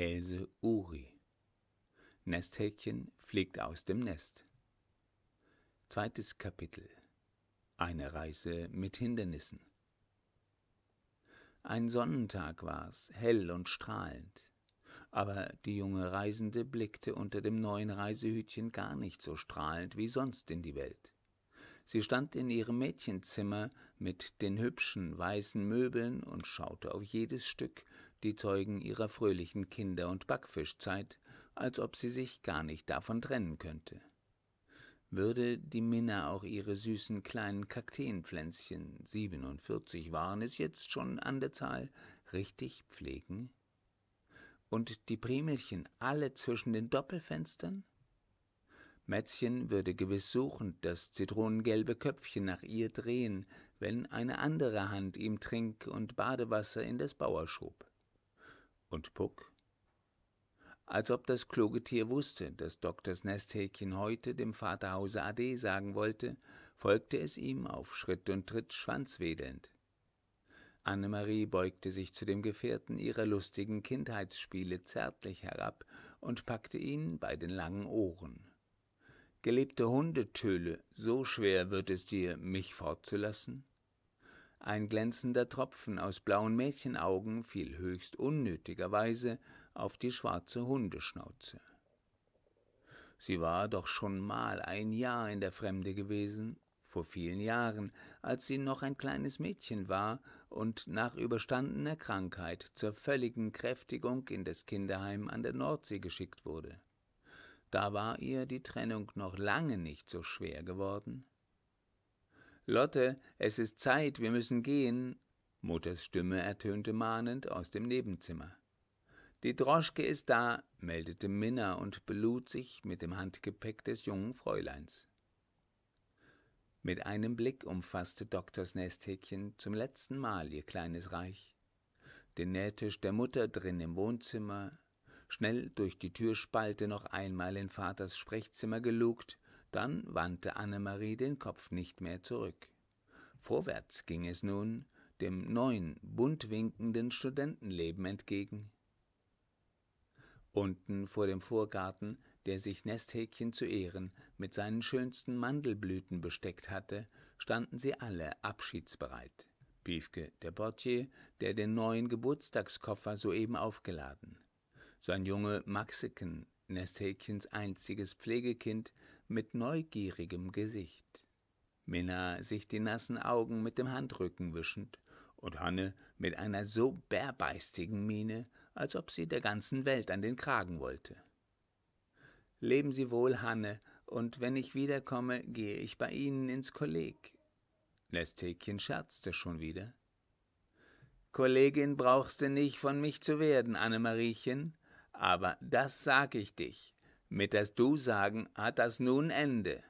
Else Uri. Nesthäkchen fliegt aus dem Nest. Zweites Kapitel. Eine Reise mit Hindernissen. Ein Sonnentag war's, hell und strahlend. Aber die junge Reisende blickte unter dem neuen Reisehütchen gar nicht so strahlend wie sonst in die Welt. Sie stand in ihrem Mädchenzimmer mit den hübschen weißen Möbeln und schaute auf jedes Stück, die Zeugen ihrer fröhlichen Kinder- und Backfischzeit, als ob sie sich gar nicht davon trennen könnte. Würde die Minna auch ihre süßen kleinen Kakteenpflänzchen, 47 waren es jetzt schon an der Zahl, richtig pflegen? Und die Primelchen alle zwischen den Doppelfenstern? Mätzchen würde gewiss suchend das zitronengelbe Köpfchen nach ihr drehen, wenn eine andere Hand ihm Trink- und Badewasser in das Bauer schob. Und Puck? Als ob das kluge Tier wusste, dass Doktors Nesthäkchen heute dem Vaterhause Ade sagen wollte, folgte es ihm auf Schritt und Tritt schwanzwedelnd. Annemarie beugte sich zu dem Gefährten ihrer lustigen Kindheitsspiele zärtlich herab und packte ihn bei den langen Ohren. Gelebte Hundetöle, so schwer wird es dir, mich fortzulassen? Ein glänzender Tropfen aus blauen Mädchenaugen fiel höchst unnötigerweise auf die schwarze Hundeschnauze. Sie war doch schon mal ein Jahr in der Fremde gewesen, vor vielen Jahren, als sie noch ein kleines Mädchen war und nach überstandener Krankheit zur völligen Kräftigung in das Kinderheim an der Nordsee geschickt wurde. Da war ihr die Trennung noch lange nicht so schwer geworden. Lotte, es ist Zeit, wir müssen gehen. Mutters Stimme ertönte mahnend aus dem Nebenzimmer. Die Droschke ist da, meldete Minna und belud sich mit dem Handgepäck des jungen Fräuleins. Mit einem Blick umfasste Doktors Nesthäkchen zum letzten Mal ihr kleines Reich. Den Nähtisch der Mutter drin im Wohnzimmer, schnell durch die Türspalte noch einmal in Vaters Sprechzimmer gelugt dann wandte Annemarie den Kopf nicht mehr zurück. Vorwärts ging es nun dem neuen, buntwinkenden Studentenleben entgegen. Unten vor dem Vorgarten, der sich Nesthäkchen zu Ehren mit seinen schönsten Mandelblüten besteckt hatte, standen sie alle abschiedsbereit. Piefke, der Portier, der den neuen Geburtstagskoffer soeben aufgeladen. Sein Junge Maxeken, Nesthäkchens einziges Pflegekind, mit neugierigem Gesicht. Minna sich die nassen Augen mit dem Handrücken wischend und Hanne mit einer so bärbeistigen Miene, als ob sie der ganzen Welt an den Kragen wollte. Leben Sie wohl, Hanne, und wenn ich wiederkomme, gehe ich bei Ihnen ins Kolleg. Nesthäkchen scherzte schon wieder. Kollegin brauchst du nicht von mich zu werden, Annemariechen, aber das sag ich dich, mit das Du-Sagen hat das nun Ende.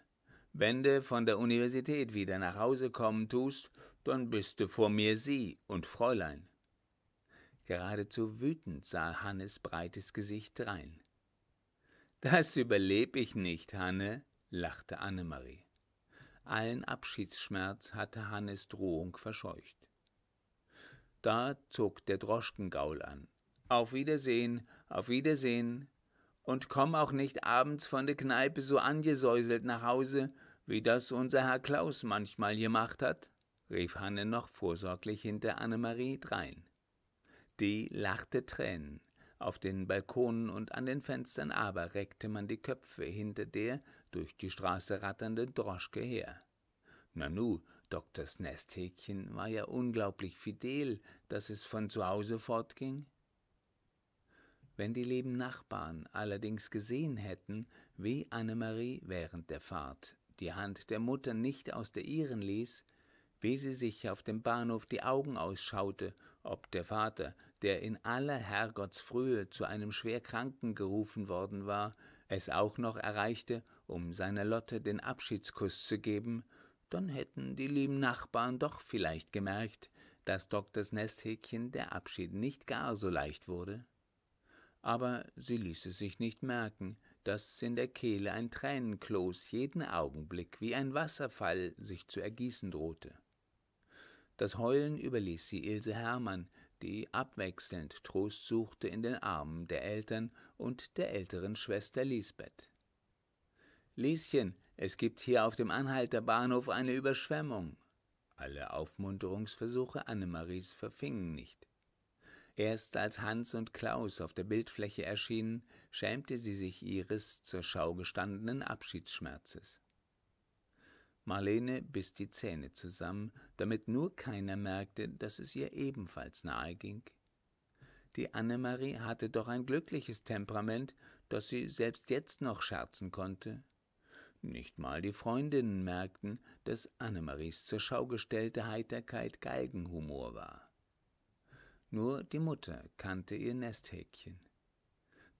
Wenn du von der Universität wieder nach Hause kommen tust, dann bist du vor mir sie und Fräulein. Geradezu wütend sah Hannes breites Gesicht drein. Das überleb ich nicht, Hanne, lachte Annemarie. Allen Abschiedsschmerz hatte Hannes Drohung verscheucht. Da zog der Droschkengaul an. Auf Wiedersehen, auf Wiedersehen, und komm auch nicht abends von der Kneipe so angesäuselt nach Hause, wie das unser Herr Klaus manchmal gemacht hat, rief Hanne noch vorsorglich hinter Annemarie drein. Die lachte Tränen. Auf den Balkonen und an den Fenstern aber reckte man die Köpfe hinter der durch die Straße ratternden Droschke her. Nanu, Doktors Nesthäkchen war ja unglaublich fidel, dass es von zu Hause fortging. Wenn die lieben Nachbarn allerdings gesehen hätten, wie Annemarie während der Fahrt die Hand der Mutter nicht aus der ihren ließ, wie sie sich auf dem Bahnhof die Augen ausschaute, ob der Vater, der in aller Herrgottsfrühe zu einem Schwerkranken gerufen worden war, es auch noch erreichte, um seiner Lotte den Abschiedskuss zu geben, dann hätten die lieben Nachbarn doch vielleicht gemerkt, dass Doktors Nesthäkchen der Abschied nicht gar so leicht wurde aber sie ließ es sich nicht merken, daß in der Kehle ein Tränenkloß jeden Augenblick wie ein Wasserfall sich zu ergießen drohte. Das Heulen überließ sie Ilse Hermann, die abwechselnd Trost suchte in den Armen der Eltern und der älteren Schwester Lisbeth. Lieschen, es gibt hier auf dem Anhalter Bahnhof eine Überschwemmung. Alle Aufmunterungsversuche Annemaries verfingen nicht. Erst als Hans und Klaus auf der Bildfläche erschienen, schämte sie sich ihres zur Schau gestandenen Abschiedsschmerzes. Marlene biss die Zähne zusammen, damit nur keiner merkte, dass es ihr ebenfalls nahe ging. Die Annemarie hatte doch ein glückliches Temperament, dass sie selbst jetzt noch scherzen konnte. Nicht mal die Freundinnen merkten, dass Annemaries zur Schau gestellte Heiterkeit Galgenhumor war. Nur die Mutter kannte ihr Nesthäkchen.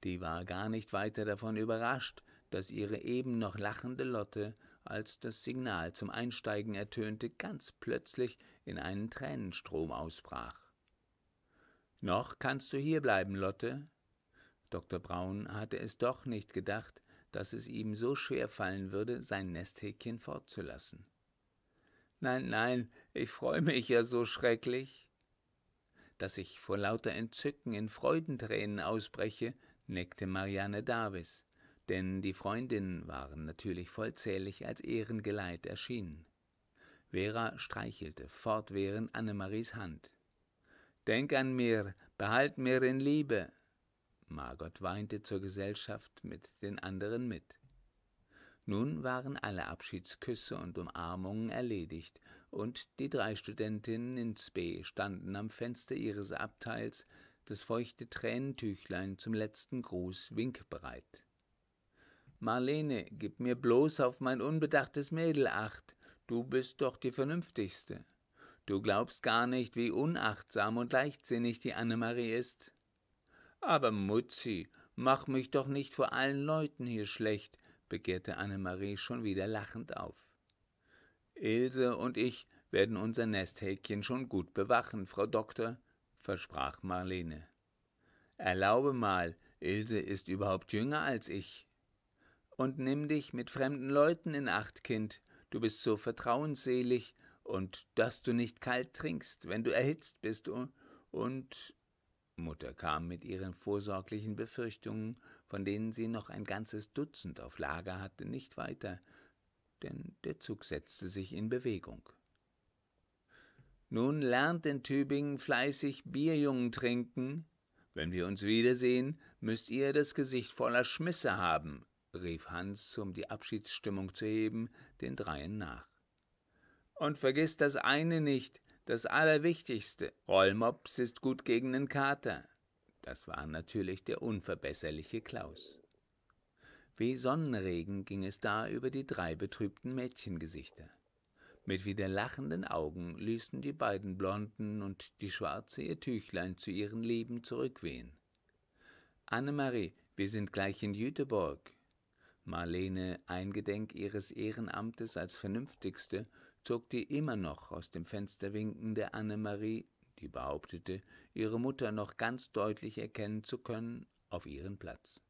Die war gar nicht weiter davon überrascht, dass ihre eben noch lachende Lotte, als das Signal zum Einsteigen ertönte, ganz plötzlich in einen Tränenstrom ausbrach. Noch kannst du hierbleiben, Lotte. Dr. Braun hatte es doch nicht gedacht, dass es ihm so schwer fallen würde, sein Nesthäkchen fortzulassen. Nein, nein, ich freue mich ja so schrecklich dass ich vor lauter Entzücken in Freudentränen ausbreche, neckte Marianne Davis, denn die Freundinnen waren natürlich vollzählig als Ehrengeleit erschienen. Vera streichelte fortwährend Annemaries Hand. Denk an mir, behalt mir in Liebe. Margot weinte zur Gesellschaft mit den anderen mit. Nun waren alle Abschiedsküsse und Umarmungen erledigt, und die drei Studentinnen in Spee standen am Fenster ihres Abteils, das feuchte Tränentüchlein zum letzten Gruß winkbereit. Marlene, gib mir bloß auf mein unbedachtes Mädel acht, du bist doch die vernünftigste. Du glaubst gar nicht, wie unachtsam und leichtsinnig die Annemarie ist. Aber Mutzi, mach mich doch nicht vor allen Leuten hier schlecht, begehrte Annemarie schon wieder lachend auf. Ilse und ich werden unser Nesthäkchen schon gut bewachen, Frau Doktor, versprach Marlene. Erlaube mal, Ilse ist überhaupt jünger als ich. Und nimm dich mit fremden Leuten in Acht, Kind, du bist so vertrauensselig, und dass du nicht kalt trinkst, wenn du erhitzt bist, und, Mutter kam mit ihren vorsorglichen Befürchtungen, von denen sie noch ein ganzes Dutzend auf Lager hatte, nicht weiter, denn der Zug setzte sich in Bewegung. Nun lernt in Tübingen fleißig Bierjungen trinken. Wenn wir uns wiedersehen, müsst ihr das Gesicht voller Schmisse haben, rief Hans, um die Abschiedsstimmung zu heben, den dreien nach. Und vergiss das eine nicht, das Allerwichtigste, Rollmops ist gut gegen den Kater. Das war natürlich der unverbesserliche Klaus. Wie Sonnenregen ging es da über die drei betrübten Mädchengesichter. Mit wieder lachenden Augen ließen die beiden Blonden und die Schwarze ihr Tüchlein zu ihren Lieben zurückwehen. Annemarie, wir sind gleich in Jüteborg. Marlene, eingedenk ihres Ehrenamtes als vernünftigste, zog die immer noch aus dem Fenster winkende Annemarie, die behauptete, ihre Mutter noch ganz deutlich erkennen zu können, auf ihren Platz.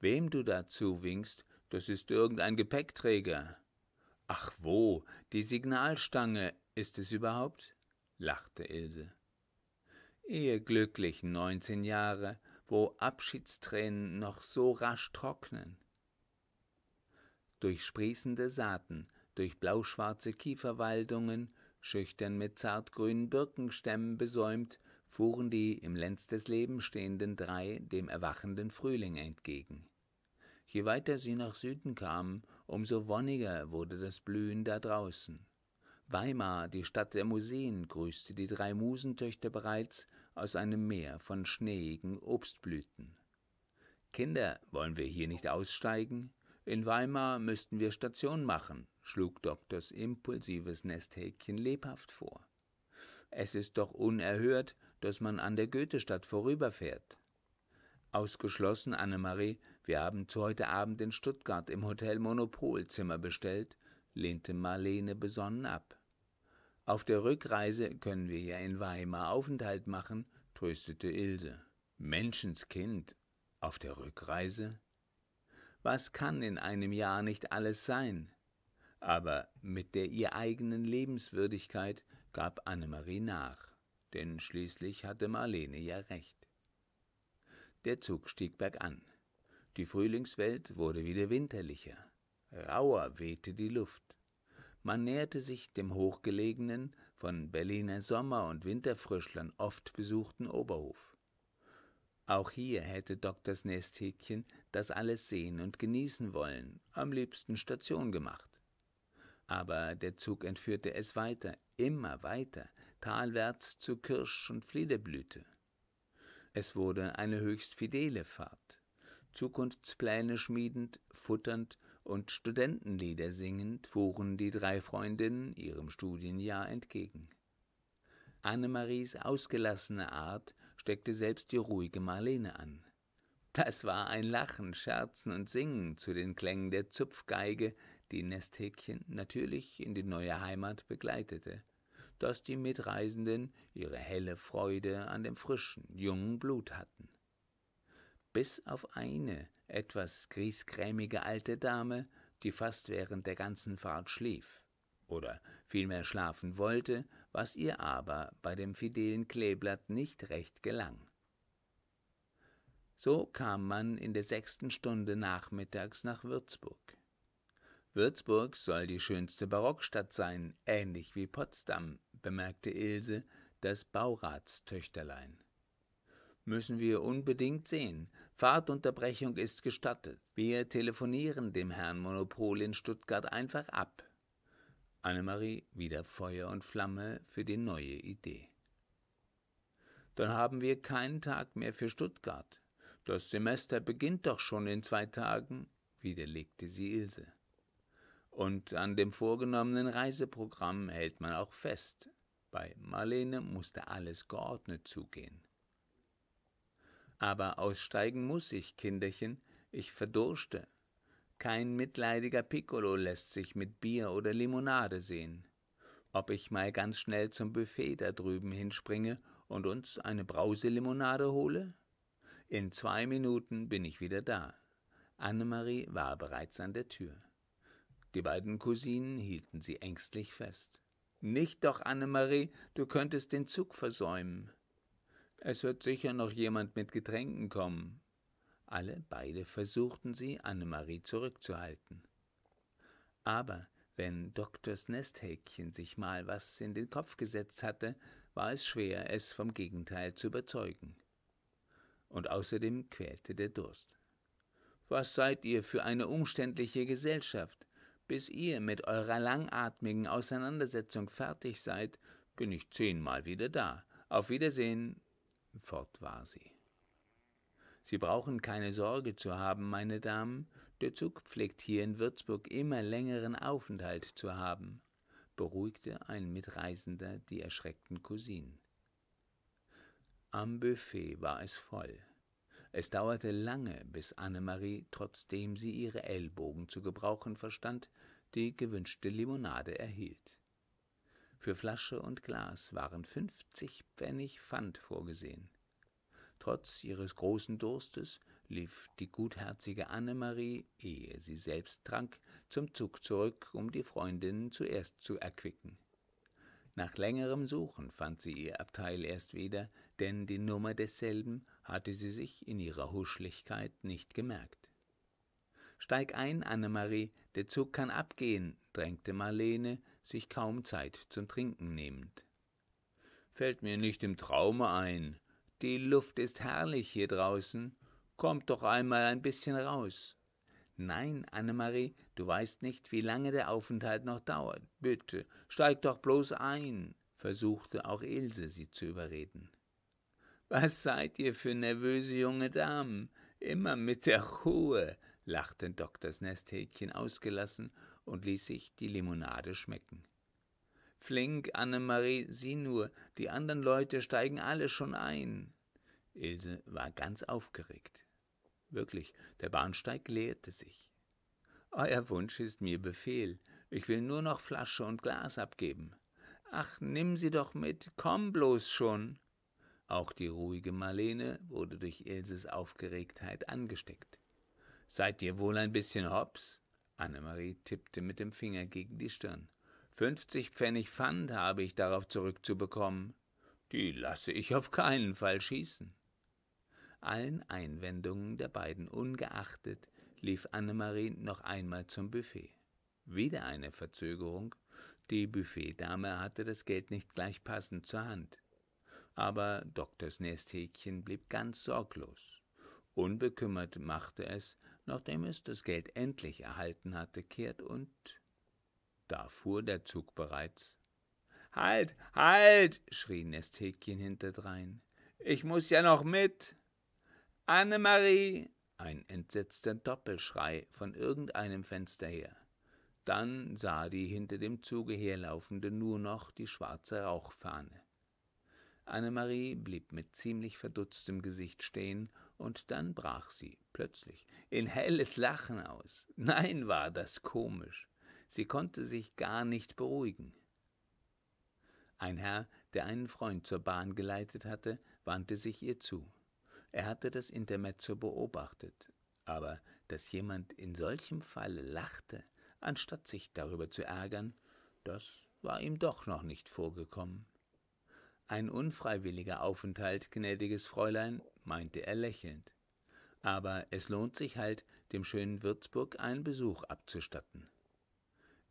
Wem du da zuwinkst, das ist irgendein Gepäckträger. Ach wo, die Signalstange ist es überhaupt? lachte Ilse. Ihr glücklichen neunzehn Jahre, wo Abschiedstränen noch so rasch trocknen. Durch sprießende Saaten durch blauschwarze Kieferwaldungen, schüchtern mit zartgrünen Birkenstämmen besäumt, fuhren die im Lenz des Lebens stehenden drei dem erwachenden Frühling entgegen. Je weiter sie nach Süden kamen, umso wonniger wurde das Blühen da draußen. Weimar, die Stadt der Museen, grüßte die drei Musentöchter bereits aus einem Meer von schneeigen Obstblüten. Kinder, wollen wir hier nicht aussteigen? In Weimar müssten wir Station machen, schlug Doktors impulsives Nesthäkchen lebhaft vor. Es ist doch unerhört, dass man an der Goethestadt vorüberfährt. Ausgeschlossen, Annemarie, wir haben zu heute Abend in Stuttgart im Hotel Monopol Zimmer bestellt, lehnte Marlene besonnen ab. Auf der Rückreise können wir ja in Weimar Aufenthalt machen, tröstete Ilse. Menschenskind, auf der Rückreise? Was kann in einem Jahr nicht alles sein? Aber mit der ihr eigenen Lebenswürdigkeit gab Annemarie nach, denn schließlich hatte Marlene ja recht. Der Zug stieg bergan. Die Frühlingswelt wurde wieder winterlicher. Rauer wehte die Luft. Man näherte sich dem hochgelegenen, von Berliner Sommer- und Winterfrischlern oft besuchten Oberhof. Auch hier hätte Doktors Nesthäkchen das alles sehen und genießen wollen, am liebsten Station gemacht. Aber der Zug entführte es weiter, immer weiter, talwärts zu Kirsch und Fliederblüte. Es wurde eine höchst fidele Fahrt. Zukunftspläne schmiedend, futternd und Studentenlieder singend fuhren die drei Freundinnen ihrem Studienjahr entgegen. Annemaries ausgelassene Art steckte selbst die ruhige Marlene an. Das war ein Lachen, Scherzen und Singen zu den Klängen der Zupfgeige, die Nesthäkchen natürlich in die neue Heimat begleitete, dass die Mitreisenden ihre helle Freude an dem frischen, jungen Blut hatten. Bis auf eine etwas griesgrämige alte Dame, die fast während der ganzen Fahrt schlief oder vielmehr schlafen wollte, was ihr aber bei dem fidelen Kleeblatt nicht recht gelang. So kam man in der sechsten Stunde nachmittags nach Würzburg. Würzburg soll die schönste Barockstadt sein, ähnlich wie Potsdam, bemerkte Ilse, das Bauratstöchterlein. Müssen wir unbedingt sehen. Fahrtunterbrechung ist gestattet. Wir telefonieren dem Herrn Monopol in Stuttgart einfach ab. Annemarie wieder Feuer und Flamme für die neue Idee. Dann haben wir keinen Tag mehr für Stuttgart. Das Semester beginnt doch schon in zwei Tagen, widerlegte sie Ilse. Und an dem vorgenommenen Reiseprogramm hält man auch fest. Bei Marlene musste alles geordnet zugehen. Aber aussteigen muss ich, Kinderchen, ich verdurste, kein mitleidiger Piccolo lässt sich mit Bier oder Limonade sehen. Ob ich mal ganz schnell zum Buffet da drüben hinspringe und uns eine Brauselimonade hole? In zwei Minuten bin ich wieder da. Annemarie war bereits an der Tür. Die beiden Cousinen hielten sie ängstlich fest. Nicht doch, Annemarie, du könntest den Zug versäumen. Es wird sicher noch jemand mit Getränken kommen. Alle beide versuchten sie, Annemarie zurückzuhalten. Aber wenn Doktors Nesthäkchen sich mal was in den Kopf gesetzt hatte, war es schwer, es vom Gegenteil zu überzeugen. Und außerdem quälte der Durst. Was seid ihr für eine umständliche Gesellschaft? Bis ihr mit eurer langatmigen Auseinandersetzung fertig seid, bin ich zehnmal wieder da. Auf Wiedersehen. Fort war sie. Sie brauchen keine Sorge zu haben, meine Damen, der Zug pflegt hier in Würzburg immer längeren Aufenthalt zu haben, beruhigte ein Mitreisender die erschreckten Cousinen. Am Buffet war es voll. Es dauerte lange, bis Annemarie, trotzdem sie ihre Ellbogen zu gebrauchen verstand, die gewünschte Limonade erhielt. Für Flasche und Glas waren fünfzig Pfennig Pfand vorgesehen. Trotz ihres großen Durstes lief die gutherzige Annemarie, ehe sie selbst trank, zum Zug zurück, um die Freundin zuerst zu erquicken. Nach längerem Suchen fand sie ihr Abteil erst wieder, denn die Nummer desselben hatte sie sich in ihrer Huschlichkeit nicht gemerkt. Steig ein, Annemarie, der Zug kann abgehen, drängte Marlene, sich kaum Zeit zum Trinken nehmend. Fällt mir nicht im Traume ein, die Luft ist herrlich hier draußen. Kommt doch einmal ein bisschen raus. Nein, Annemarie, du weißt nicht, wie lange der Aufenthalt noch dauert. Bitte, steig doch bloß ein, versuchte auch Ilse sie zu überreden. Was seid ihr für nervöse junge Damen? Immer mit der Ruhe, lachte Doktors Nesthäkchen ausgelassen und ließ sich die Limonade schmecken. Flink, Annemarie, sieh nur, die anderen Leute steigen alle schon ein. Ilse war ganz aufgeregt. Wirklich, der Bahnsteig leerte sich. Euer Wunsch ist mir Befehl. Ich will nur noch Flasche und Glas abgeben. Ach, nimm sie doch mit, komm bloß schon. Auch die ruhige Marlene wurde durch Ilses Aufgeregtheit angesteckt. Seid ihr wohl ein bisschen hops? Annemarie tippte mit dem Finger gegen die Stirn. Fünfzig Pfennig Pfand habe ich darauf zurückzubekommen. Die lasse ich auf keinen Fall schießen. Allen Einwendungen der beiden ungeachtet lief Annemarie noch einmal zum Buffet. Wieder eine Verzögerung. Die Buffetdame hatte das Geld nicht gleich passend zur Hand. Aber Doktors Nesthäkchen blieb ganz sorglos. Unbekümmert machte es, nachdem es das Geld endlich erhalten hatte, kehrt und da fuhr der Zug bereits. Halt, halt! schrie Nesthäkchen hinterdrein. Ich muss ja noch mit! Annemarie! Ein entsetzter Doppelschrei von irgendeinem Fenster her. Dann sah die hinter dem Zuge herlaufende nur noch die schwarze Rauchfahne. Annemarie blieb mit ziemlich verdutztem Gesicht stehen, und dann brach sie plötzlich in helles Lachen aus. Nein, war das komisch. Sie konnte sich gar nicht beruhigen. Ein Herr, der einen Freund zur Bahn geleitet hatte, wandte sich ihr zu. Er hatte das Intermezzo beobachtet, aber dass jemand in solchem Falle lachte, anstatt sich darüber zu ärgern, das war ihm doch noch nicht vorgekommen. Ein unfreiwilliger Aufenthalt, gnädiges Fräulein, meinte er lächelnd. Aber es lohnt sich halt, dem schönen Würzburg einen Besuch abzustatten.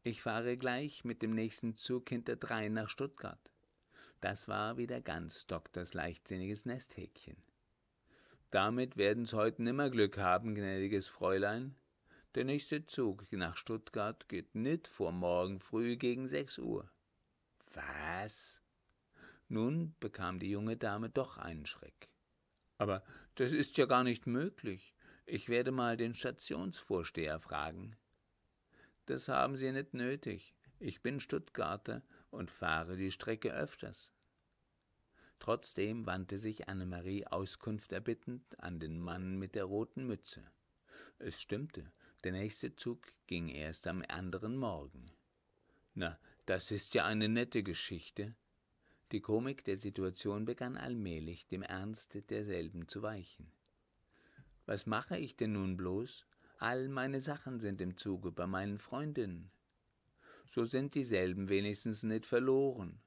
Ich fahre gleich mit dem nächsten Zug hinter drei nach Stuttgart. Das war wieder ganz Doktors leichtsinniges Nesthäkchen. Damit werden's heute nimmer Glück haben, gnädiges Fräulein. Der nächste Zug nach Stuttgart geht nit vor morgen früh gegen sechs Uhr. Was? Nun bekam die junge Dame doch einen Schreck. Aber das ist ja gar nicht möglich. Ich werde mal den Stationsvorsteher fragen das haben Sie nicht nötig. Ich bin Stuttgarter und fahre die Strecke öfters. Trotzdem wandte sich Annemarie Auskunft erbittend an den Mann mit der roten Mütze. Es stimmte, der nächste Zug ging erst am anderen Morgen. Na, das ist ja eine nette Geschichte. Die Komik der Situation begann allmählich dem Ernst derselben zu weichen. Was mache ich denn nun bloß? All meine Sachen sind im Zuge bei meinen Freundinnen. So sind dieselben wenigstens nicht verloren.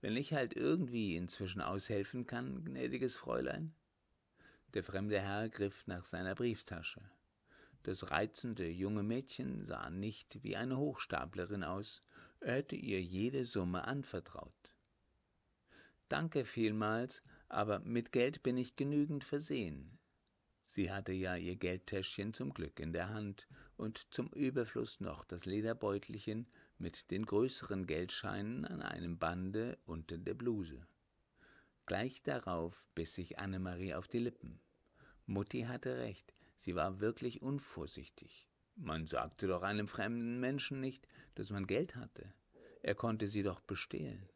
Wenn ich halt irgendwie inzwischen aushelfen kann, gnädiges Fräulein. Der fremde Herr griff nach seiner Brieftasche. Das reizende junge Mädchen sah nicht wie eine Hochstaplerin aus, er hätte ihr jede Summe anvertraut. Danke vielmals, aber mit Geld bin ich genügend versehen. Sie hatte ja ihr Geldtäschchen zum Glück in der Hand und zum Überfluss noch das Lederbeutelchen mit den größeren Geldscheinen an einem Bande unter der Bluse. Gleich darauf biss sich Annemarie auf die Lippen. Mutti hatte recht, sie war wirklich unvorsichtig. Man sagte doch einem fremden Menschen nicht, dass man Geld hatte. Er konnte sie doch bestehlen.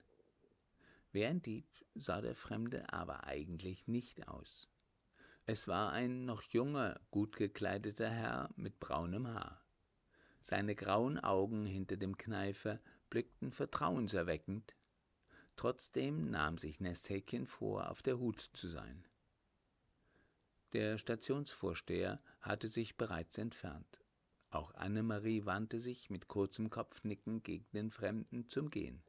Wie ein Dieb sah der Fremde aber eigentlich nicht aus. Es war ein noch junger, gut gekleideter Herr mit braunem Haar. Seine grauen Augen hinter dem Kneifer blickten vertrauenserweckend. Trotzdem nahm sich Nesthäkchen vor, auf der Hut zu sein. Der Stationsvorsteher hatte sich bereits entfernt. Auch Annemarie wandte sich mit kurzem Kopfnicken gegen den Fremden zum Gehen.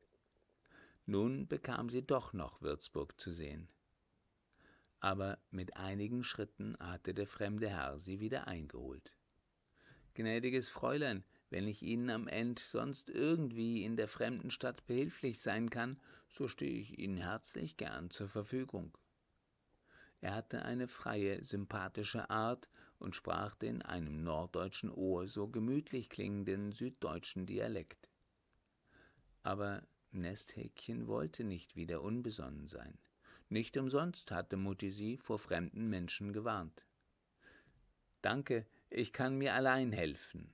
Nun bekam sie doch noch Würzburg zu sehen aber mit einigen Schritten hatte der fremde Herr sie wieder eingeholt. Gnädiges Fräulein, wenn ich Ihnen am End sonst irgendwie in der fremden Stadt behilflich sein kann, so stehe ich Ihnen herzlich gern zur Verfügung. Er hatte eine freie, sympathische Art und sprach den einem norddeutschen Ohr so gemütlich klingenden süddeutschen Dialekt. Aber Nesthäkchen wollte nicht wieder unbesonnen sein. Nicht umsonst hatte Mutti sie vor fremden Menschen gewarnt. Danke, ich kann mir allein helfen.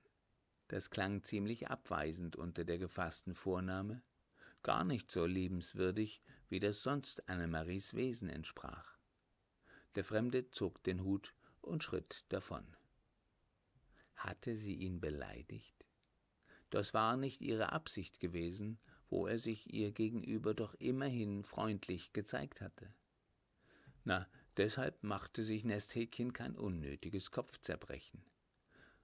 Das klang ziemlich abweisend unter der gefassten Vorname, gar nicht so liebenswürdig, wie das sonst Annemaries Wesen entsprach. Der Fremde zog den Hut und schritt davon. Hatte sie ihn beleidigt? Das war nicht ihre Absicht gewesen, wo er sich ihr gegenüber doch immerhin freundlich gezeigt hatte. Na, deshalb machte sich Nesthäkchen kein unnötiges Kopfzerbrechen.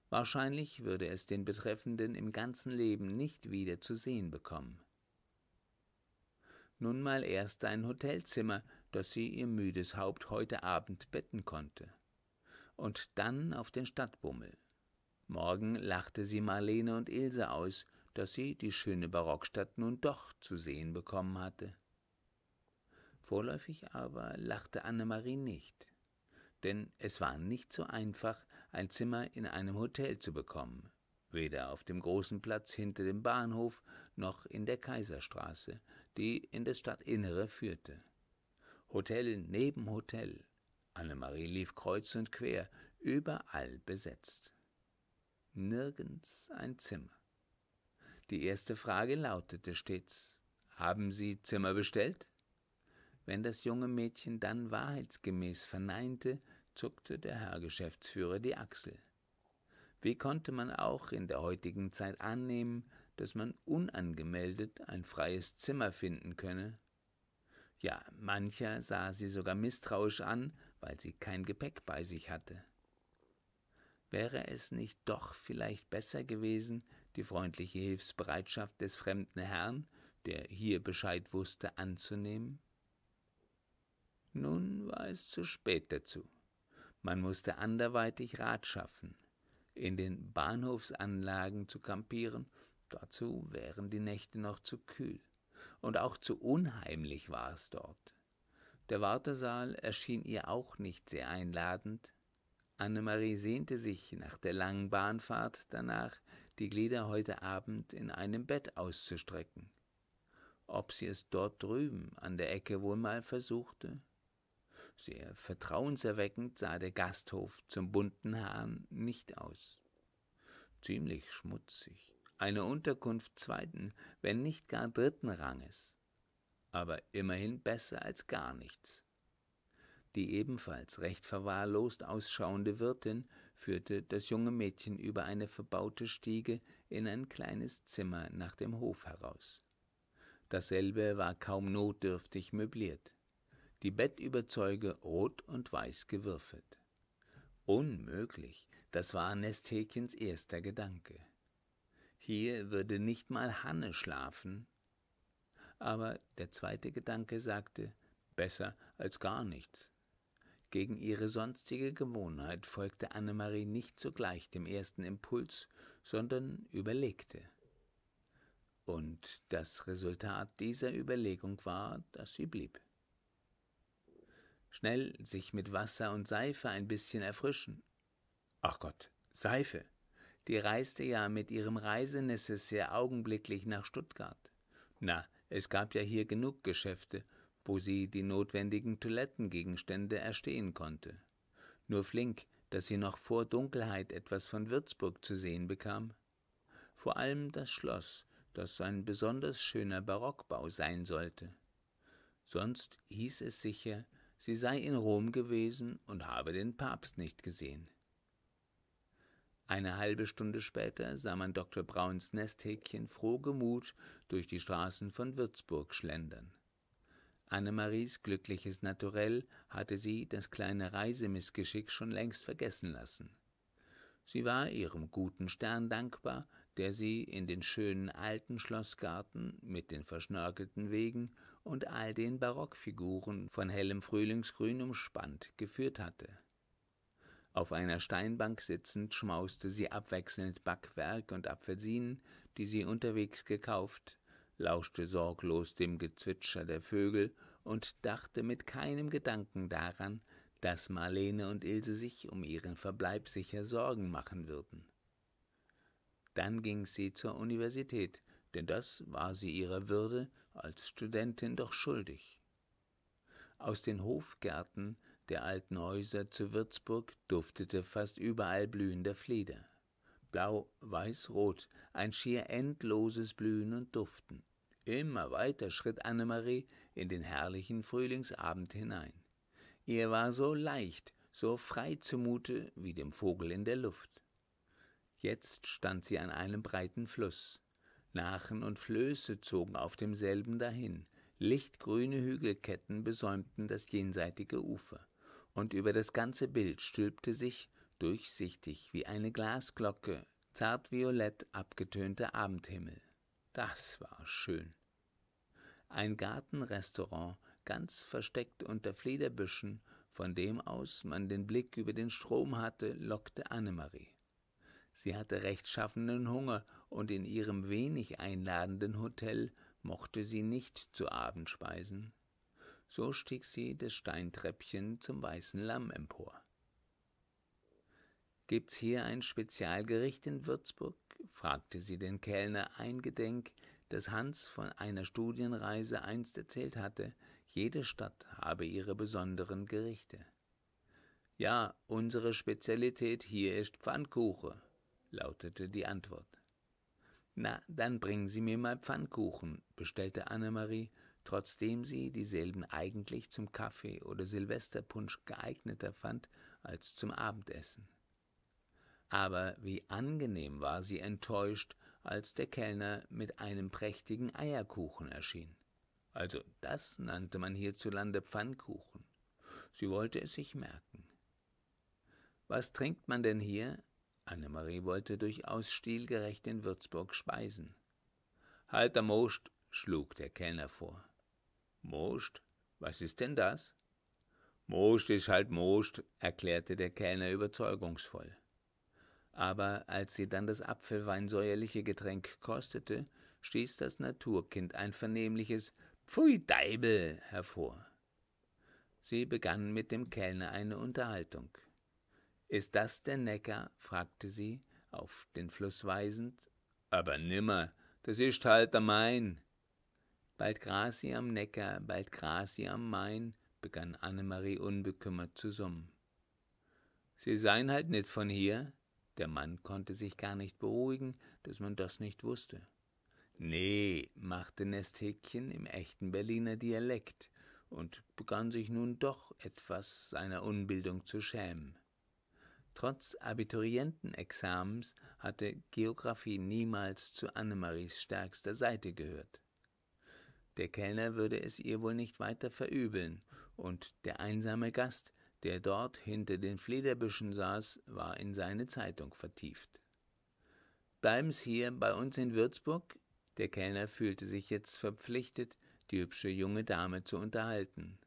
Wahrscheinlich würde es den Betreffenden im ganzen Leben nicht wieder zu sehen bekommen. Nun mal erst ein Hotelzimmer, das sie ihr müdes Haupt heute Abend betten konnte. Und dann auf den Stadtbummel. Morgen lachte sie Marlene und Ilse aus dass sie die schöne Barockstadt nun doch zu sehen bekommen hatte. Vorläufig aber lachte Annemarie nicht, denn es war nicht so einfach, ein Zimmer in einem Hotel zu bekommen, weder auf dem großen Platz hinter dem Bahnhof noch in der Kaiserstraße, die in das Stadtinnere führte. Hotel neben Hotel. Annemarie lief kreuz und quer, überall besetzt. Nirgends ein Zimmer. Die erste Frage lautete stets, haben Sie Zimmer bestellt? Wenn das junge Mädchen dann wahrheitsgemäß verneinte, zuckte der Herr Geschäftsführer die Achsel. Wie konnte man auch in der heutigen Zeit annehmen, dass man unangemeldet ein freies Zimmer finden könne? Ja, mancher sah sie sogar misstrauisch an, weil sie kein Gepäck bei sich hatte. Wäre es nicht doch vielleicht besser gewesen, die freundliche Hilfsbereitschaft des fremden Herrn, der hier Bescheid wusste, anzunehmen? Nun war es zu spät dazu. Man musste anderweitig Rat schaffen. In den Bahnhofsanlagen zu kampieren, dazu wären die Nächte noch zu kühl. Und auch zu unheimlich war es dort. Der Wartesaal erschien ihr auch nicht sehr einladend, Annemarie sehnte sich nach der langen Bahnfahrt danach, die Glieder heute Abend in einem Bett auszustrecken. Ob sie es dort drüben an der Ecke wohl mal versuchte? Sehr vertrauenserweckend sah der Gasthof zum bunten Hahn nicht aus. Ziemlich schmutzig, eine Unterkunft zweiten, wenn nicht gar dritten Ranges, aber immerhin besser als gar nichts. Die ebenfalls recht verwahrlost ausschauende Wirtin führte das junge Mädchen über eine verbaute Stiege in ein kleines Zimmer nach dem Hof heraus. Dasselbe war kaum notdürftig möbliert, die Bettüberzeuge rot und weiß gewürfelt. Unmöglich, das war Nesthäkchens erster Gedanke. Hier würde nicht mal Hanne schlafen. Aber der zweite Gedanke sagte, besser als gar nichts. Gegen ihre sonstige Gewohnheit folgte Annemarie nicht sogleich dem ersten Impuls, sondern überlegte. Und das Resultat dieser Überlegung war, dass sie blieb. Schnell sich mit Wasser und Seife ein bisschen erfrischen. Ach Gott, Seife! Die reiste ja mit ihrem Reisenecessaire augenblicklich nach Stuttgart. Na, es gab ja hier genug Geschäfte, wo sie die notwendigen Toilettengegenstände erstehen konnte. Nur flink, dass sie noch vor Dunkelheit etwas von Würzburg zu sehen bekam. Vor allem das Schloss, das ein besonders schöner Barockbau sein sollte. Sonst hieß es sicher, sie sei in Rom gewesen und habe den Papst nicht gesehen. Eine halbe Stunde später sah man Dr. Brauns Nesthäkchen frohgemut durch die Straßen von Würzburg schlendern. Annemaries glückliches Naturell hatte sie das kleine Reisemissgeschick schon längst vergessen lassen. Sie war ihrem guten Stern dankbar, der sie in den schönen alten Schlossgarten mit den verschnörkelten Wegen und all den Barockfiguren von hellem Frühlingsgrün umspannt geführt hatte. Auf einer Steinbank sitzend schmauste sie abwechselnd Backwerk und Apfelsinen, die sie unterwegs gekauft, lauschte sorglos dem Gezwitscher der Vögel und dachte mit keinem Gedanken daran, dass Marlene und Ilse sich um ihren Verbleib sicher Sorgen machen würden. Dann ging sie zur Universität, denn das war sie ihrer Würde als Studentin doch schuldig. Aus den Hofgärten der alten Häuser zu Würzburg duftete fast überall blühender Flieder blau, weiß, rot, ein schier endloses Blühen und Duften. Immer weiter schritt Annemarie in den herrlichen Frühlingsabend hinein. Ihr war so leicht, so frei zumute wie dem Vogel in der Luft. Jetzt stand sie an einem breiten Fluss. Nachen und Flöße zogen auf demselben dahin, lichtgrüne Hügelketten besäumten das jenseitige Ufer, und über das ganze Bild stülpte sich, durchsichtig wie eine Glasglocke, zart violett abgetönter Abendhimmel. Das war schön. Ein Gartenrestaurant, ganz versteckt unter Flederbüschen, von dem aus man den Blick über den Strom hatte, lockte Annemarie. Sie hatte rechtschaffenen Hunger und in ihrem wenig einladenden Hotel mochte sie nicht zu Abend speisen. So stieg sie das Steintreppchen zum Weißen Lamm empor. Gibt's hier ein Spezialgericht in Würzburg? fragte sie den Kellner eingedenk, dass Hans von einer Studienreise einst erzählt hatte, jede Stadt habe ihre besonderen Gerichte. Ja, unsere Spezialität hier ist Pfannkuche, lautete die Antwort. Na, dann bringen Sie mir mal Pfannkuchen, bestellte Annemarie, trotzdem sie dieselben eigentlich zum Kaffee oder Silvesterpunsch geeigneter fand als zum Abendessen aber wie angenehm war sie enttäuscht, als der Kellner mit einem prächtigen Eierkuchen erschien. Also das nannte man hierzulande Pfannkuchen. Sie wollte es sich merken. Was trinkt man denn hier? Annemarie wollte durchaus stilgerecht in Würzburg speisen. Halter Most, schlug der Kellner vor. Most? Was ist denn das? Most ist halt Most, erklärte der Kellner überzeugungsvoll. Aber als sie dann das apfelweinsäuerliche Getränk kostete, stieß das Naturkind ein vernehmliches Pfui Deibel hervor. Sie begann mit dem Kellner eine Unterhaltung. Ist das der Neckar? fragte sie, auf den Fluss weisend. Aber nimmer, das ist halt der Main. Bald gras sie am Neckar, bald gras sie am Main, begann Annemarie unbekümmert zu summen. Sie seien halt nicht von hier, der Mann konnte sich gar nicht beruhigen, dass man das nicht wusste. Nee, machte Nesthäkchen im echten Berliner Dialekt und begann sich nun doch etwas seiner Unbildung zu schämen. Trotz Abiturientenexamens hatte Geographie niemals zu Annemaries stärkster Seite gehört. Der Kellner würde es ihr wohl nicht weiter verübeln, und der einsame Gast der dort hinter den Flederbüschen saß, war in seine Zeitung vertieft. Bleiben Sie hier bei uns in Würzburg? Der Kellner fühlte sich jetzt verpflichtet, die hübsche junge Dame zu unterhalten.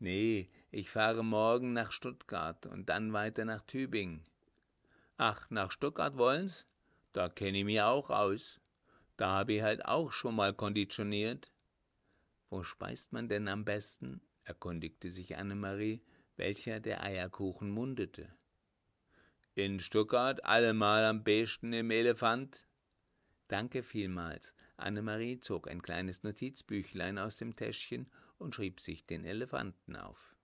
Nee, ich fahre morgen nach Stuttgart und dann weiter nach Tübingen. Ach, nach Stuttgart wollen's? Da kenne ich mich auch aus. Da habe ich halt auch schon mal konditioniert. Wo speist man denn am besten? erkundigte sich Annemarie welcher der Eierkuchen mundete. In Stuttgart allemal am besten im Elefant. Danke vielmals. Annemarie zog ein kleines Notizbüchlein aus dem Täschchen und schrieb sich den Elefanten auf.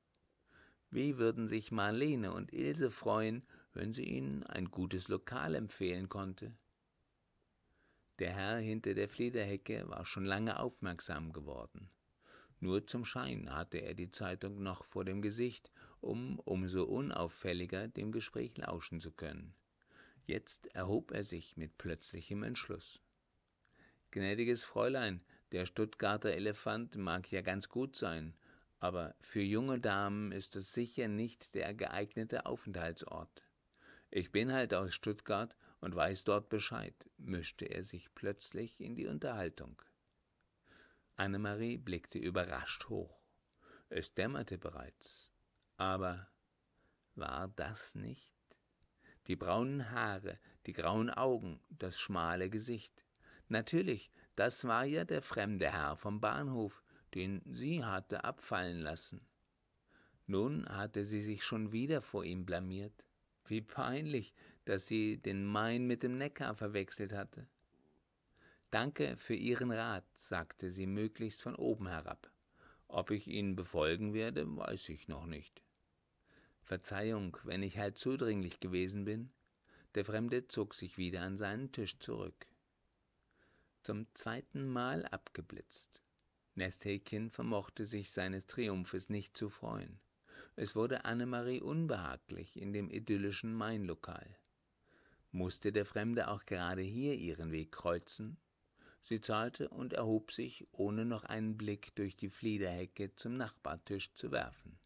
Wie würden sich Marlene und Ilse freuen, wenn sie ihnen ein gutes Lokal empfehlen konnte? Der Herr hinter der Flederhecke war schon lange aufmerksam geworden. Nur zum Schein hatte er die Zeitung noch vor dem Gesicht, um umso unauffälliger dem Gespräch lauschen zu können. Jetzt erhob er sich mit plötzlichem Entschluss. Gnädiges Fräulein, der Stuttgarter Elefant mag ja ganz gut sein, aber für junge Damen ist es sicher nicht der geeignete Aufenthaltsort. Ich bin halt aus Stuttgart und weiß dort Bescheid, mischte er sich plötzlich in die Unterhaltung annemarie blickte überrascht hoch es dämmerte bereits aber war das nicht die braunen haare die grauen augen das schmale gesicht natürlich das war ja der fremde herr vom bahnhof den sie hatte abfallen lassen nun hatte sie sich schon wieder vor ihm blamiert wie peinlich daß sie den main mit dem neckar verwechselt hatte Danke für Ihren Rat, sagte sie möglichst von oben herab. Ob ich ihn befolgen werde, weiß ich noch nicht. Verzeihung, wenn ich halt zudringlich gewesen bin. Der Fremde zog sich wieder an seinen Tisch zurück. Zum zweiten Mal abgeblitzt. Nesthäkchen vermochte sich seines Triumphes nicht zu freuen. Es wurde Annemarie unbehaglich in dem idyllischen Mainlokal. Musste der Fremde auch gerade hier ihren Weg kreuzen? Sie zahlte und erhob sich, ohne noch einen Blick durch die Fliederhecke zum Nachbartisch zu werfen.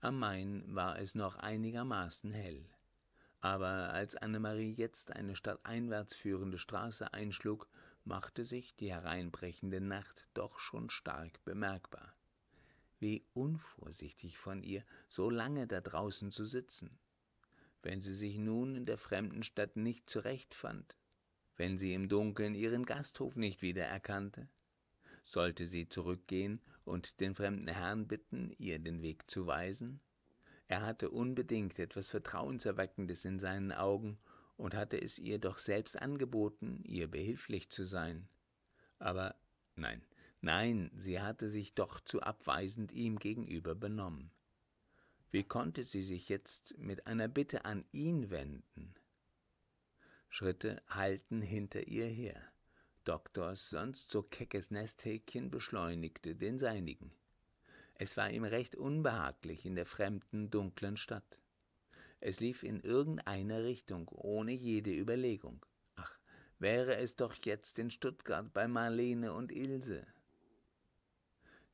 Am Main war es noch einigermaßen hell. Aber als Annemarie jetzt eine stadteinwärts führende Straße einschlug, machte sich die hereinbrechende Nacht doch schon stark bemerkbar. Wie unvorsichtig von ihr, so lange da draußen zu sitzen. Wenn sie sich nun in der fremden Stadt nicht zurechtfand, wenn sie im Dunkeln ihren Gasthof nicht wiedererkannte? Sollte sie zurückgehen und den fremden Herrn bitten, ihr den Weg zu weisen? Er hatte unbedingt etwas Vertrauenserweckendes in seinen Augen und hatte es ihr doch selbst angeboten, ihr behilflich zu sein. Aber nein, nein, sie hatte sich doch zu abweisend ihm gegenüber benommen. Wie konnte sie sich jetzt mit einer Bitte an ihn wenden? Schritte hallten hinter ihr her. Doktors sonst so keckes Nesthäkchen beschleunigte den seinigen. Es war ihm recht unbehaglich in der fremden, dunklen Stadt. Es lief in irgendeiner Richtung, ohne jede Überlegung. Ach, wäre es doch jetzt in Stuttgart bei Marlene und Ilse.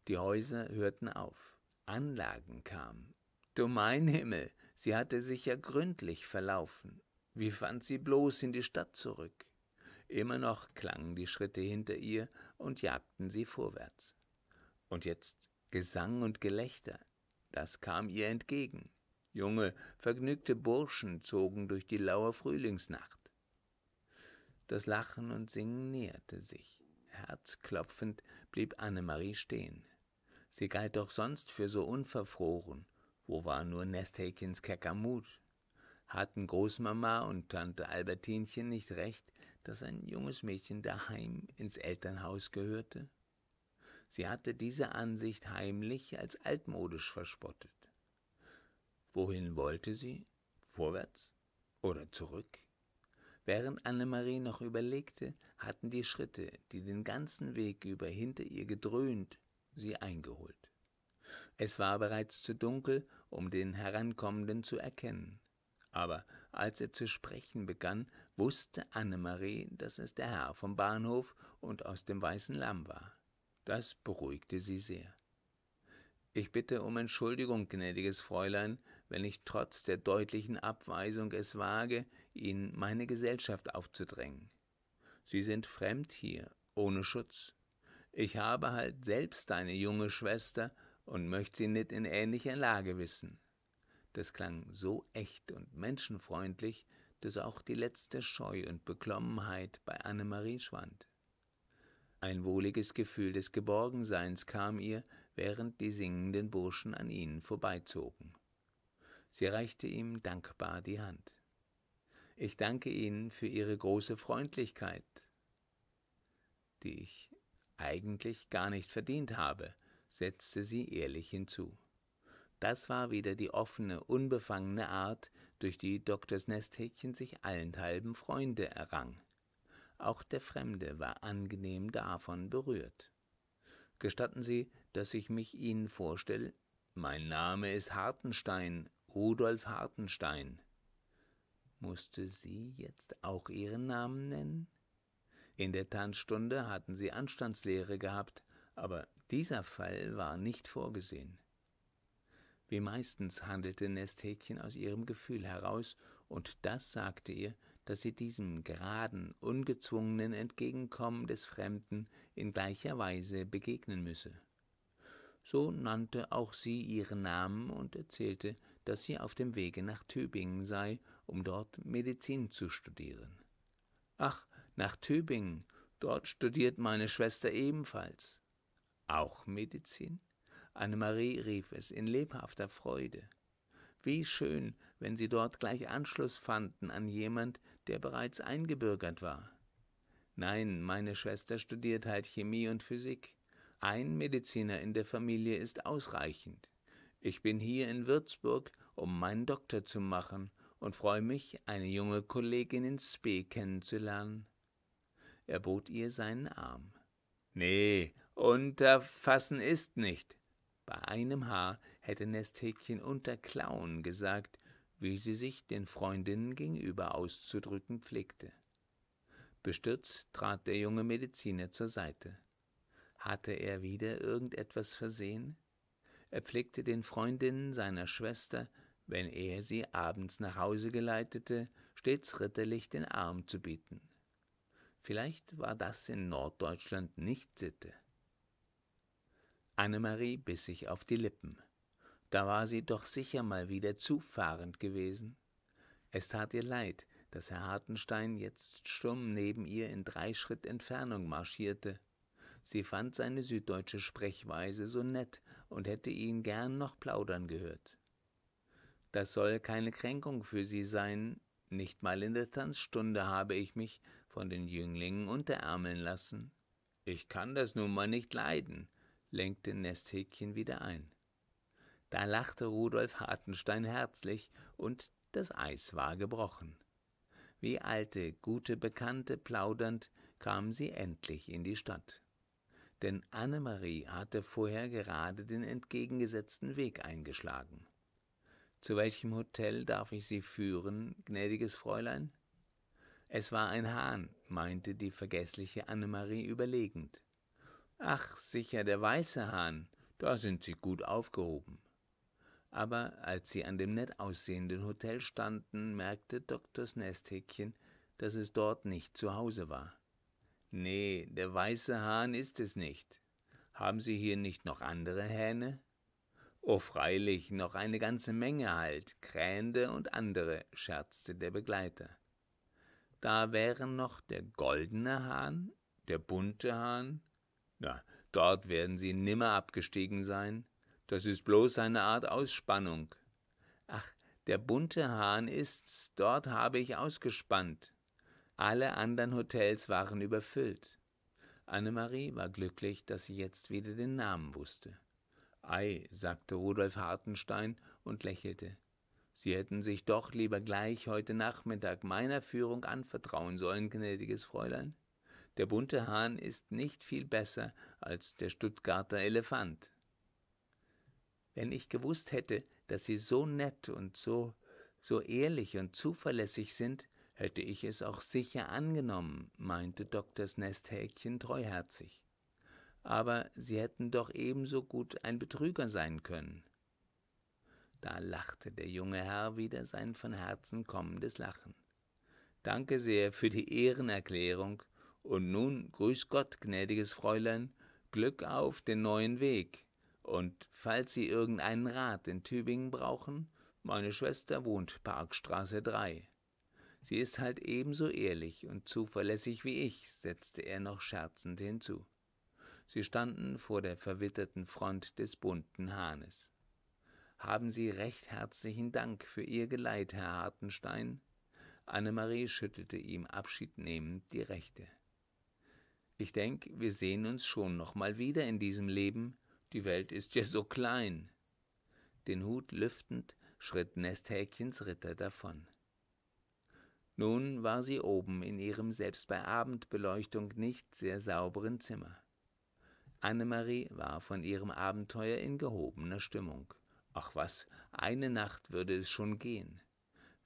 Die Häuser hörten auf. Anlagen kamen. Du mein Himmel, sie hatte sich ja gründlich verlaufen. Wie fand sie bloß in die Stadt zurück? Immer noch klangen die Schritte hinter ihr und jagten sie vorwärts. Und jetzt Gesang und Gelächter, das kam ihr entgegen. Junge, vergnügte Burschen zogen durch die laue Frühlingsnacht. Das Lachen und Singen näherte sich. Herzklopfend blieb Annemarie stehen. Sie galt doch sonst für so unverfroren. Wo war nur Nesthäkchens kecker Mut? Hatten Großmama und Tante Albertinchen nicht recht, dass ein junges Mädchen daheim ins Elternhaus gehörte? Sie hatte diese Ansicht heimlich als altmodisch verspottet. Wohin wollte sie? Vorwärts oder zurück? Während Annemarie noch überlegte, hatten die Schritte, die den ganzen Weg über hinter ihr gedröhnt, sie eingeholt. Es war bereits zu dunkel, um den Herankommenden zu erkennen. Aber als er zu sprechen begann, wusste Annemarie, dass es der Herr vom Bahnhof und aus dem Weißen Lamm war. Das beruhigte sie sehr. Ich bitte um Entschuldigung, gnädiges Fräulein, wenn ich trotz der deutlichen Abweisung es wage, Ihnen meine Gesellschaft aufzudrängen. Sie sind fremd hier, ohne Schutz. Ich habe halt selbst eine junge Schwester und möchte sie nicht in ähnlicher Lage wissen. Das klang so echt und menschenfreundlich, dass auch die letzte Scheu und Beklommenheit bei Annemarie schwand. Ein wohliges Gefühl des Geborgenseins kam ihr, während die singenden Burschen an ihnen vorbeizogen. Sie reichte ihm dankbar die Hand. Ich danke Ihnen für Ihre große Freundlichkeit, die ich eigentlich gar nicht verdient habe, setzte sie ehrlich hinzu. Das war wieder die offene, unbefangene Art, durch die Doktors Nesthäkchen sich allenthalben Freunde errang. Auch der Fremde war angenehm davon berührt. Gestatten Sie, dass ich mich Ihnen vorstelle? Mein Name ist Hartenstein, Rudolf Hartenstein. Musste sie jetzt auch ihren Namen nennen? In der Tanzstunde hatten sie Anstandslehre gehabt, aber dieser Fall war nicht vorgesehen. Wie meistens handelte Nesthäkchen aus ihrem Gefühl heraus, und das sagte ihr, dass sie diesem geraden, ungezwungenen Entgegenkommen des Fremden in gleicher Weise begegnen müsse. So nannte auch sie ihren Namen und erzählte, dass sie auf dem Wege nach Tübingen sei, um dort Medizin zu studieren. Ach, nach Tübingen, dort studiert meine Schwester ebenfalls. Auch Medizin? Annemarie rief es in lebhafter Freude. Wie schön, wenn sie dort gleich Anschluss fanden an jemand, der bereits eingebürgert war. Nein, meine Schwester studiert halt Chemie und Physik. Ein Mediziner in der Familie ist ausreichend. Ich bin hier in Würzburg, um meinen Doktor zu machen und freue mich, eine junge Kollegin in Spee kennenzulernen. Er bot ihr seinen Arm. Nee, unterfassen ist nicht. Bei einem Haar hätte Nesthäkchen unter Klauen gesagt, wie sie sich den Freundinnen gegenüber auszudrücken pflegte. Bestürzt trat der junge Mediziner zur Seite. Hatte er wieder irgendetwas versehen? Er pflegte den Freundinnen seiner Schwester, wenn er sie abends nach Hause geleitete, stets ritterlich den Arm zu bieten. Vielleicht war das in Norddeutschland nicht Sitte. Annemarie biß sich auf die Lippen. Da war sie doch sicher mal wieder zufahrend gewesen. Es tat ihr leid, dass Herr Hartenstein jetzt stumm neben ihr in drei Schritt Entfernung marschierte. Sie fand seine süddeutsche Sprechweise so nett und hätte ihn gern noch plaudern gehört. Das soll keine Kränkung für sie sein, nicht mal in der Tanzstunde habe ich mich von den Jünglingen unterärmeln lassen. Ich kann das nun mal nicht leiden, lenkte Nesthäkchen wieder ein. Da lachte Rudolf Hartenstein herzlich und das Eis war gebrochen. Wie alte, gute Bekannte plaudernd kamen sie endlich in die Stadt. Denn Annemarie hatte vorher gerade den entgegengesetzten Weg eingeschlagen. Zu welchem Hotel darf ich Sie führen, gnädiges Fräulein? Es war ein Hahn, meinte die vergessliche Annemarie überlegend. Ach, sicher der weiße Hahn, da sind Sie gut aufgehoben. Aber als sie an dem nett aussehenden Hotel standen, merkte Doktors Nesthäkchen, dass es dort nicht zu Hause war. Nee, der weiße Hahn ist es nicht. Haben Sie hier nicht noch andere Hähne? Oh, freilich, noch eine ganze Menge halt, Krähende und andere, scherzte der Begleiter. Da wären noch der goldene Hahn, der bunte Hahn, ja, dort werden sie nimmer abgestiegen sein. Das ist bloß eine Art Ausspannung. Ach, der bunte Hahn ist's, dort habe ich ausgespannt. Alle anderen Hotels waren überfüllt. Annemarie war glücklich, dass sie jetzt wieder den Namen wusste. Ei, sagte Rudolf Hartenstein und lächelte. Sie hätten sich doch lieber gleich heute Nachmittag meiner Führung anvertrauen sollen, gnädiges Fräulein. Der bunte Hahn ist nicht viel besser als der Stuttgarter Elefant. Wenn ich gewusst hätte, dass Sie so nett und so, so ehrlich und zuverlässig sind, hätte ich es auch sicher angenommen, meinte Doktors Nesthäkchen treuherzig. Aber Sie hätten doch ebenso gut ein Betrüger sein können. Da lachte der junge Herr wieder sein von Herzen kommendes Lachen. Danke sehr für die Ehrenerklärung, und nun grüß Gott, gnädiges Fräulein, Glück auf den neuen Weg. Und falls Sie irgendeinen Rat in Tübingen brauchen, meine Schwester wohnt Parkstraße 3. Sie ist halt ebenso ehrlich und zuverlässig wie ich, setzte er noch scherzend hinzu. Sie standen vor der verwitterten Front des bunten Hahnes. Haben Sie recht herzlichen Dank für Ihr Geleit, Herr Hartenstein. Annemarie schüttelte ihm abschiednehmend die Rechte. Ich denke, wir sehen uns schon nochmal wieder in diesem Leben. Die Welt ist ja so klein. Den Hut lüftend schritt Nesthäkchens Ritter davon. Nun war sie oben in ihrem selbst bei Abendbeleuchtung nicht sehr sauberen Zimmer. Annemarie war von ihrem Abenteuer in gehobener Stimmung. Ach was, eine Nacht würde es schon gehen.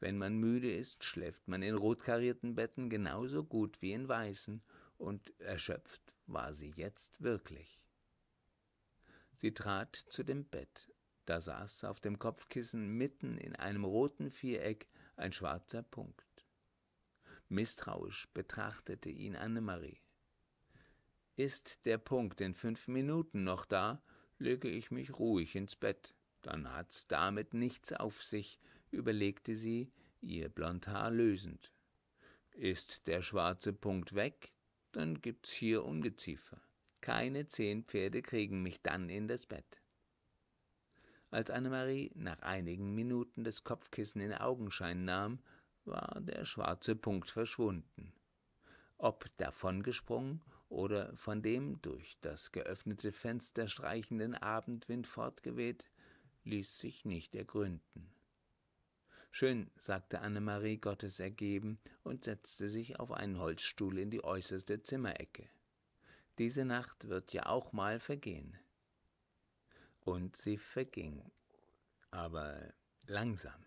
Wenn man müde ist, schläft man in rotkarierten Betten genauso gut wie in weißen, und erschöpft war sie jetzt wirklich. Sie trat zu dem Bett. Da saß auf dem Kopfkissen mitten in einem roten Viereck ein schwarzer Punkt. Misstrauisch betrachtete ihn Annemarie. Ist der Punkt in fünf Minuten noch da, lege ich mich ruhig ins Bett. Dann hat's damit nichts auf sich, überlegte sie, ihr Blondhaar lösend. Ist der schwarze Punkt weg, dann gibt's hier Ungeziefer. Keine zehn Pferde kriegen mich dann in das Bett. Als Annemarie nach einigen Minuten das Kopfkissen in Augenschein nahm, war der schwarze Punkt verschwunden. Ob davongesprungen oder von dem durch das geöffnete Fenster streichenden Abendwind fortgeweht, ließ sich nicht ergründen. Schön, sagte Annemarie Gottes ergeben und setzte sich auf einen Holzstuhl in die äußerste Zimmerecke. Diese Nacht wird ja auch mal vergehen. Und sie verging, aber langsam.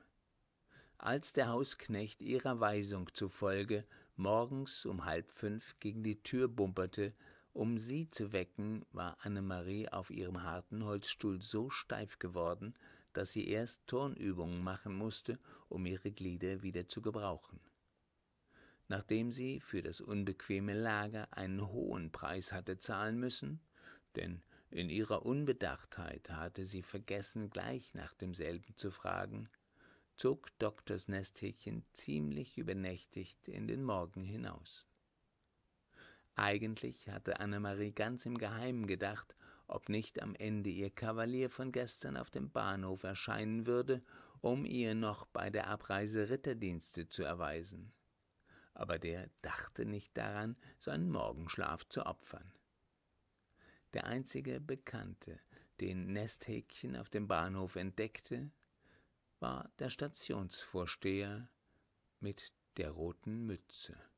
Als der Hausknecht ihrer Weisung zufolge morgens um halb fünf gegen die Tür bumperte, um sie zu wecken, war Annemarie auf ihrem harten Holzstuhl so steif geworden, dass sie erst Turnübungen machen musste, um ihre Glieder wieder zu gebrauchen. Nachdem sie für das unbequeme Lager einen hohen Preis hatte zahlen müssen, denn in ihrer Unbedachtheit hatte sie vergessen, gleich nach demselben zu fragen, zog Doktors Nesthäkchen ziemlich übernächtigt in den Morgen hinaus. Eigentlich hatte Annemarie ganz im Geheimen gedacht, ob nicht am Ende ihr Kavalier von gestern auf dem Bahnhof erscheinen würde, um ihr noch bei der Abreise Ritterdienste zu erweisen. Aber der dachte nicht daran, seinen Morgenschlaf zu opfern. Der einzige Bekannte, den Nesthäkchen auf dem Bahnhof entdeckte, war der Stationsvorsteher mit der roten Mütze.